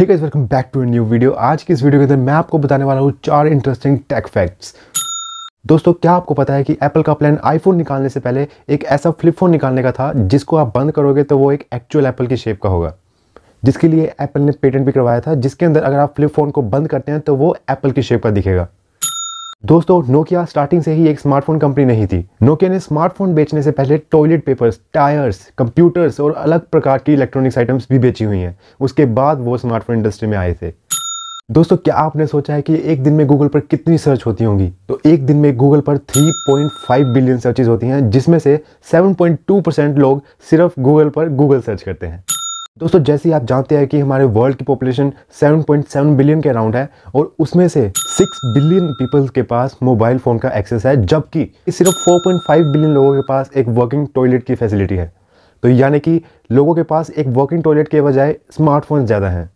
hey guys welcome back to new video आज की इस वीडियो के अंदर मैं आपको बताने वाला हूँ चार इंटरेस्टिंग टेक फैक्ट्स दोस्तों क्या आपको पता है कि एप्पल का प्लान आईफोन निकालने से पहले एक ऐसा फ्लिप फोन निकालने का था जिसको आप बंद करोगे तो वो एक एक्चुअल एप्पल की शेप का होगा जिसके लिए एप्पल ने पेटेंट भी करवाया था जिसके अंदर अगर आप फ्लिप फोन को बंद करते हैं तो वो एप्पल की शेप का दिखेगा दोस्तों नोकिया स्टार्टिंग से ही एक स्मार्टफोन कंपनी नहीं थी नोकिया ने स्मार्टफोन बेचने से पहले टॉयलेट पेपर्स टायर्स कंप्यूटर्स और अलग प्रकार की इलेक्ट्रॉनिक्स आइटम्स भी बेची हुई हैं उसके बाद वो स्मार्टफोन इंडस्ट्री में आए थे दोस्तों क्या आपने सोचा है कि एक दिन में गूगल पर कितनी सर्च होती होंगी तो एक दिन में गूगल पर 3.5 बिलियन सर्चेज होती हैं जिसमें से 7.2 परसेंट लोग सिर्फ गूगल पर गूगल सर्च करते हैं दोस्तों जैसे ही आप जानते हैं कि हमारे वर्ल्ड की पॉपुलेशन 7.7 बिलियन के अराउंड है और उसमें से 6 बिलियन पीपल के पास मोबाइल फ़ोन का एक्सेस है जबकि सिर्फ 4.5 बिलियन लोगों के पास एक वर्किंग टॉयलेट की फैसिलिटी है तो यानी कि लोगों के पास एक वर्किंग टॉयलेट के बजाय स्मार्टफोन ज़्यादा हैं